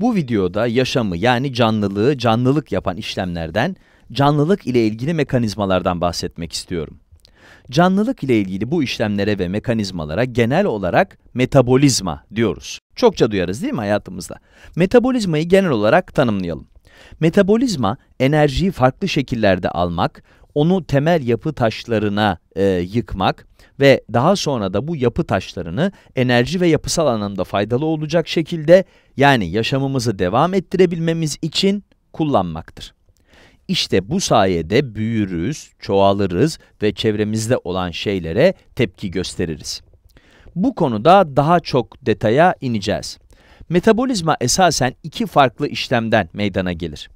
Bu videoda yaşamı yani canlılığı canlılık yapan işlemlerden, canlılık ile ilgili mekanizmalardan bahsetmek istiyorum. Canlılık ile ilgili bu işlemlere ve mekanizmalara genel olarak metabolizma diyoruz. Çokça duyarız değil mi hayatımızda? Metabolizmayı genel olarak tanımlayalım. Metabolizma, enerjiyi farklı şekillerde almak, onu temel yapı taşlarına e, yıkmak ve daha sonra da bu yapı taşlarını enerji ve yapısal anlamda faydalı olacak şekilde yani yaşamımızı devam ettirebilmemiz için kullanmaktır. İşte bu sayede büyürüz, çoğalırız ve çevremizde olan şeylere tepki gösteririz. Bu konuda daha çok detaya ineceğiz. Metabolizma esasen iki farklı işlemden meydana gelir.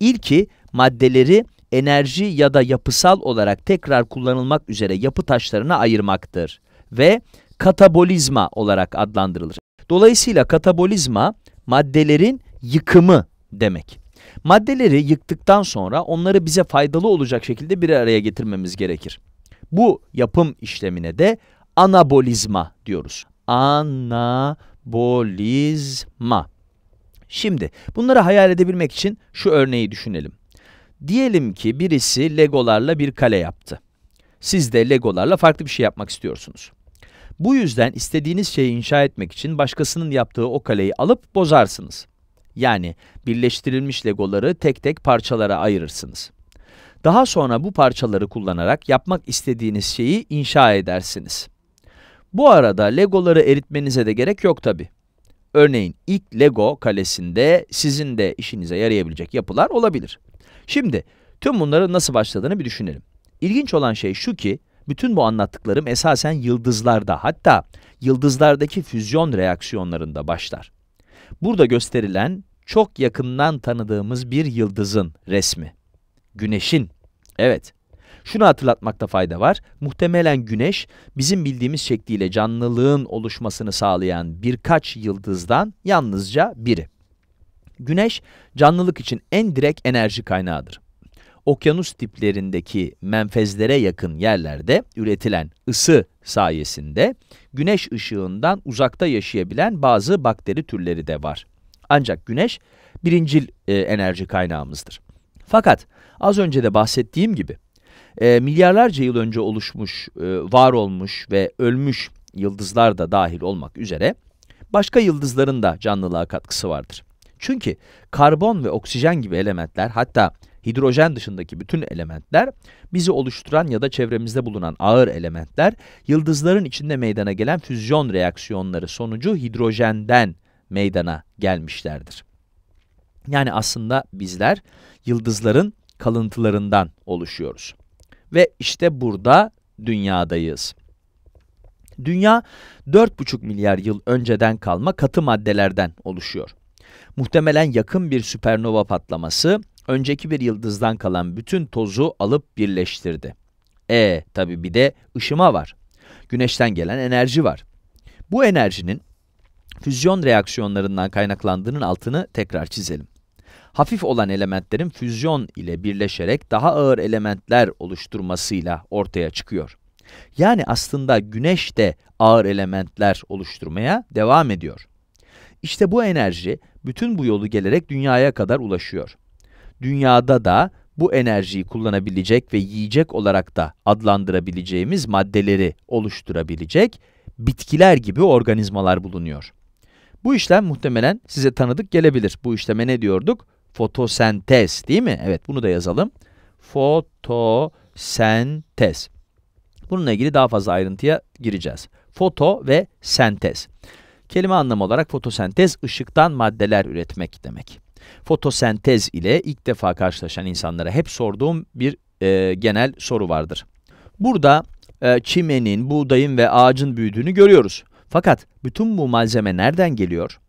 İlki maddeleri enerji ya da yapısal olarak tekrar kullanılmak üzere yapı taşlarına ayırmaktır ve katabolizma olarak adlandırılır. Dolayısıyla katabolizma maddelerin yıkımı demek. Maddeleri yıktıktan sonra onları bize faydalı olacak şekilde bir araya getirmemiz gerekir. Bu yapım işlemine de anabolizma diyoruz. Anabolizma. Şimdi bunları hayal edebilmek için şu örneği düşünelim. Diyelim ki birisi legolarla bir kale yaptı. Siz de legolarla farklı bir şey yapmak istiyorsunuz. Bu yüzden istediğiniz şeyi inşa etmek için başkasının yaptığı o kaleyi alıp bozarsınız. Yani birleştirilmiş legoları tek tek parçalara ayırırsınız. Daha sonra bu parçaları kullanarak yapmak istediğiniz şeyi inşa edersiniz. Bu arada legoları eritmenize de gerek yok tabi. Örneğin ilk Lego kalesinde sizin de işinize yarayabilecek yapılar olabilir. Şimdi tüm bunların nasıl başladığını bir düşünelim. İlginç olan şey şu ki bütün bu anlattıklarım esasen yıldızlarda hatta yıldızlardaki füzyon reaksiyonlarında başlar. Burada gösterilen çok yakından tanıdığımız bir yıldızın resmi. Güneşin. Evet, şunu hatırlatmakta fayda var. Muhtemelen güneş bizim bildiğimiz şekliyle canlılığın oluşmasını sağlayan birkaç yıldızdan yalnızca biri. Güneş canlılık için en direkt enerji kaynağıdır. Okyanus tiplerindeki menfezlere yakın yerlerde üretilen ısı sayesinde güneş ışığından uzakta yaşayabilen bazı bakteri türleri de var. Ancak güneş birincil e, enerji kaynağımızdır. Fakat az önce de bahsettiğim gibi e, milyarlarca yıl önce oluşmuş, e, var olmuş ve ölmüş yıldızlar da dahil olmak üzere başka yıldızların da canlılığa katkısı vardır. Çünkü karbon ve oksijen gibi elementler hatta hidrojen dışındaki bütün elementler bizi oluşturan ya da çevremizde bulunan ağır elementler yıldızların içinde meydana gelen füzyon reaksiyonları sonucu hidrojenden meydana gelmişlerdir. Yani aslında bizler yıldızların kalıntılarından oluşuyoruz ve işte burada dünyadayız. Dünya 4,5 milyar yıl önceden kalma katı maddelerden oluşuyor. Muhtemelen yakın bir süpernova patlaması önceki bir yıldızdan kalan bütün tozu alıp birleştirdi. E tabi bir de ışıma var. Güneşten gelen enerji var. Bu enerjinin füzyon reaksiyonlarından kaynaklandığının altını tekrar çizelim hafif olan elementlerin füzyon ile birleşerek daha ağır elementler oluşturmasıyla ortaya çıkıyor. Yani aslında güneş de ağır elementler oluşturmaya devam ediyor. İşte bu enerji bütün bu yolu gelerek dünyaya kadar ulaşıyor. Dünyada da bu enerjiyi kullanabilecek ve yiyecek olarak da adlandırabileceğimiz maddeleri oluşturabilecek bitkiler gibi organizmalar bulunuyor. Bu işlem muhtemelen size tanıdık gelebilir. Bu işleme ne diyorduk? Fotosentez değil mi? Evet bunu da yazalım. Fotosentez. Bununla ilgili daha fazla ayrıntıya gireceğiz. Foto ve sentez. Kelime anlamı olarak fotosentez ışıktan maddeler üretmek demek. Fotosentez ile ilk defa karşılaşan insanlara hep sorduğum bir e, genel soru vardır. Burada e, çimenin, buğdayın ve ağacın büyüdüğünü görüyoruz. Fakat bütün bu malzeme nereden geliyor?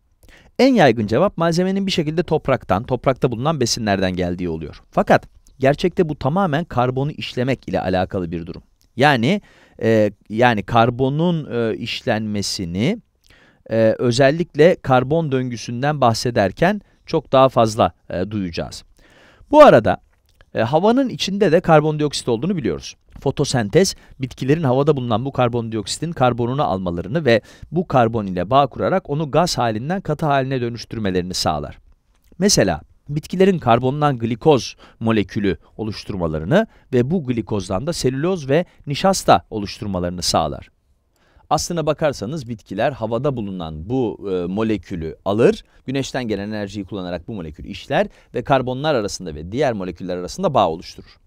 En yaygın cevap malzemenin bir şekilde topraktan, toprakta bulunan besinlerden geldiği oluyor. Fakat gerçekte bu tamamen karbonu işlemek ile alakalı bir durum. Yani e, yani karbonun e, işlenmesini e, özellikle karbon döngüsünden bahsederken çok daha fazla e, duyacağız. Bu arada e, havanın içinde de karbondioksit olduğunu biliyoruz fotosentez bitkilerin havada bulunan bu karbondioksitin karbonunu almalarını ve bu karbon ile bağ kurarak onu gaz halinden katı haline dönüştürmelerini sağlar. Mesela bitkilerin karbondan glikoz molekülü oluşturmalarını ve bu glikozdan da selüloz ve nişasta oluşturmalarını sağlar. Aslına bakarsanız bitkiler havada bulunan bu e, molekülü alır, güneşten gelen enerjiyi kullanarak bu molekül işler ve karbonlar arasında ve diğer moleküller arasında bağ oluşturur.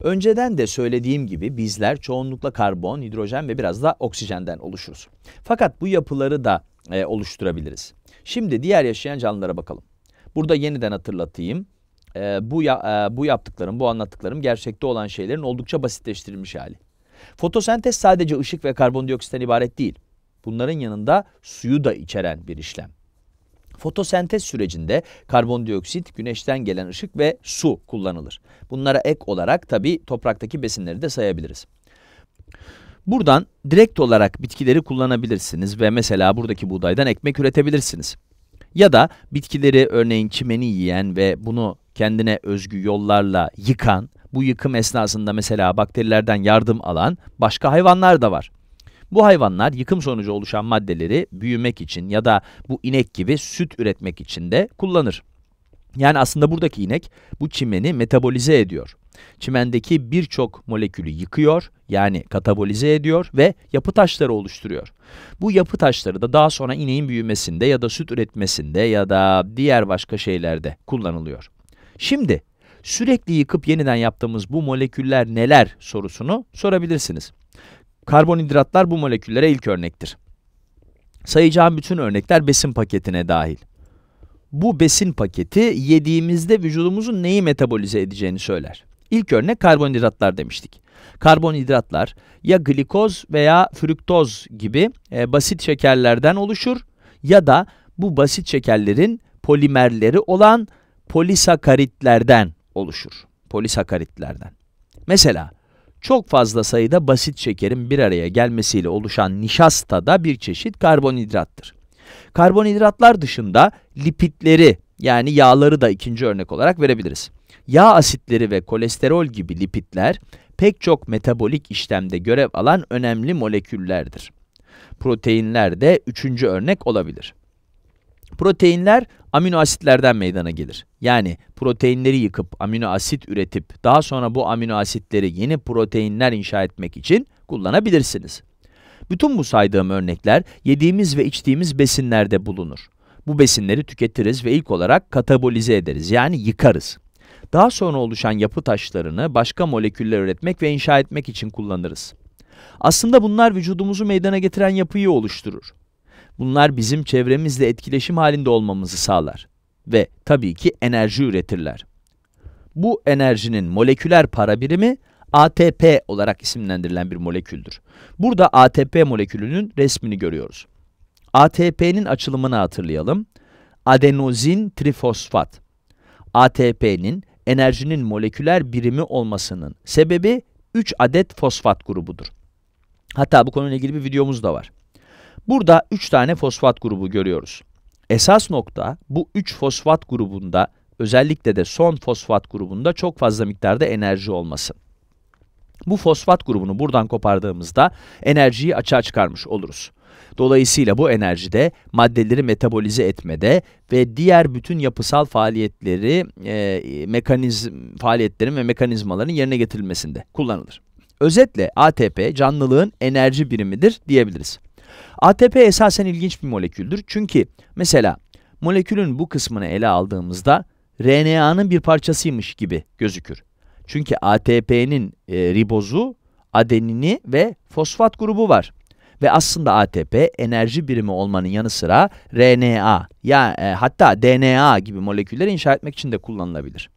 Önceden de söylediğim gibi bizler çoğunlukla karbon, hidrojen ve biraz da oksijenden oluşuruz. Fakat bu yapıları da e, oluşturabiliriz. Şimdi diğer yaşayan canlılara bakalım. Burada yeniden hatırlatayım. E, bu, ya, e, bu yaptıklarım, bu anlattıklarım gerçekte olan şeylerin oldukça basitleştirilmiş hali. Fotosentez sadece ışık ve karbondioksitten ibaret değil. Bunların yanında suyu da içeren bir işlem. Fotosentez sürecinde karbondioksit, güneşten gelen ışık ve su kullanılır. Bunlara ek olarak tabi topraktaki besinleri de sayabiliriz. Buradan direkt olarak bitkileri kullanabilirsiniz ve mesela buradaki buğdaydan ekmek üretebilirsiniz. Ya da bitkileri örneğin çimeni yiyen ve bunu kendine özgü yollarla yıkan, bu yıkım esnasında mesela bakterilerden yardım alan başka hayvanlar da var. Bu hayvanlar yıkım sonucu oluşan maddeleri büyümek için ya da bu inek gibi süt üretmek için de kullanır. Yani aslında buradaki inek bu çimeni metabolize ediyor. Çimendeki birçok molekülü yıkıyor yani katabolize ediyor ve yapı taşları oluşturuyor. Bu yapı taşları da daha sonra ineğin büyümesinde ya da süt üretmesinde ya da diğer başka şeylerde kullanılıyor. Şimdi sürekli yıkıp yeniden yaptığımız bu moleküller neler sorusunu sorabilirsiniz. Karbonhidratlar bu moleküllere ilk örnektir. Sayacağım bütün örnekler besin paketine dahil. Bu besin paketi yediğimizde vücudumuzun neyi metabolize edeceğini söyler. İlk örnek karbonhidratlar demiştik. Karbonhidratlar ya glikoz veya fruktoz gibi e, basit şekerlerden oluşur ya da bu basit şekerlerin polimerleri olan polisakaritlerden oluşur. Polisakaritlerden. Mesela çok fazla sayıda basit şekerin bir araya gelmesiyle oluşan nişasta da bir çeşit karbonhidrattır. Karbonhidratlar dışında lipitleri yani yağları da ikinci örnek olarak verebiliriz. Yağ asitleri ve kolesterol gibi lipitler pek çok metabolik işlemde görev alan önemli moleküllerdir. Proteinler de üçüncü örnek olabilir. Proteinler amino asitlerden meydana gelir. Yani proteinleri yıkıp amino asit üretip daha sonra bu amino asitleri yeni proteinler inşa etmek için kullanabilirsiniz. Bütün bu saydığım örnekler yediğimiz ve içtiğimiz besinlerde bulunur. Bu besinleri tüketiriz ve ilk olarak katabolize ederiz yani yıkarız. Daha sonra oluşan yapı taşlarını başka moleküller üretmek ve inşa etmek için kullanırız. Aslında bunlar vücudumuzu meydana getiren yapıyı oluşturur. Bunlar bizim çevremizle etkileşim halinde olmamızı sağlar ve tabii ki enerji üretirler. Bu enerjinin moleküler para birimi ATP olarak isimlendirilen bir moleküldür. Burada ATP molekülünün resmini görüyoruz. ATP'nin açılımını hatırlayalım. Adenozin trifosfat. ATP'nin enerjinin moleküler birimi olmasının sebebi 3 adet fosfat grubudur. Hatta bu konuyla ilgili bir videomuz da var. Burada 3 tane fosfat grubu görüyoruz. Esas nokta bu 3 fosfat grubunda özellikle de son fosfat grubunda çok fazla miktarda enerji olması. Bu fosfat grubunu buradan kopardığımızda enerjiyi açığa çıkarmış oluruz. Dolayısıyla bu enerjide maddeleri metabolize etmede ve diğer bütün yapısal faaliyetleri, e, mekanizm, faaliyetlerin ve mekanizmaların yerine getirilmesinde kullanılır. Özetle ATP canlılığın enerji birimidir diyebiliriz. ATP esasen ilginç bir moleküldür. Çünkü mesela molekülün bu kısmını ele aldığımızda RNA'nın bir parçasıymış gibi gözükür. Çünkü ATP'nin e, ribozu, adenini ve fosfat grubu var. Ve aslında ATP enerji birimi olmanın yanı sıra RNA ya e, hatta DNA gibi moleküller inşa etmek için de kullanılabilir.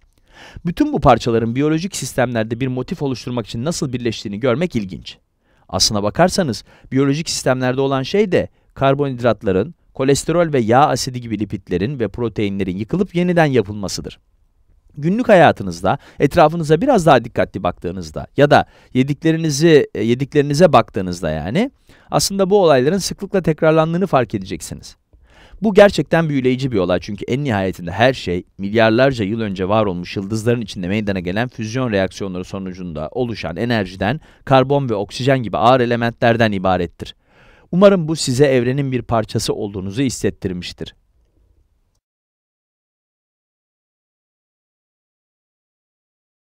Bütün bu parçaların biyolojik sistemlerde bir motif oluşturmak için nasıl birleştiğini görmek ilginç. Aslına bakarsanız biyolojik sistemlerde olan şey de karbonhidratların, kolesterol ve yağ asidi gibi lipitlerin ve proteinlerin yıkılıp yeniden yapılmasıdır. Günlük hayatınızda etrafınıza biraz daha dikkatli baktığınızda ya da yediklerinizi e, yediklerinize baktığınızda yani aslında bu olayların sıklıkla tekrarlandığını fark edeceksiniz. Bu gerçekten büyüleyici bir olay çünkü en nihayetinde her şey milyarlarca yıl önce var olmuş yıldızların içinde meydana gelen füzyon reaksiyonları sonucunda oluşan enerjiden, karbon ve oksijen gibi ağır elementlerden ibarettir. Umarım bu size evrenin bir parçası olduğunuzu hissettirmiştir.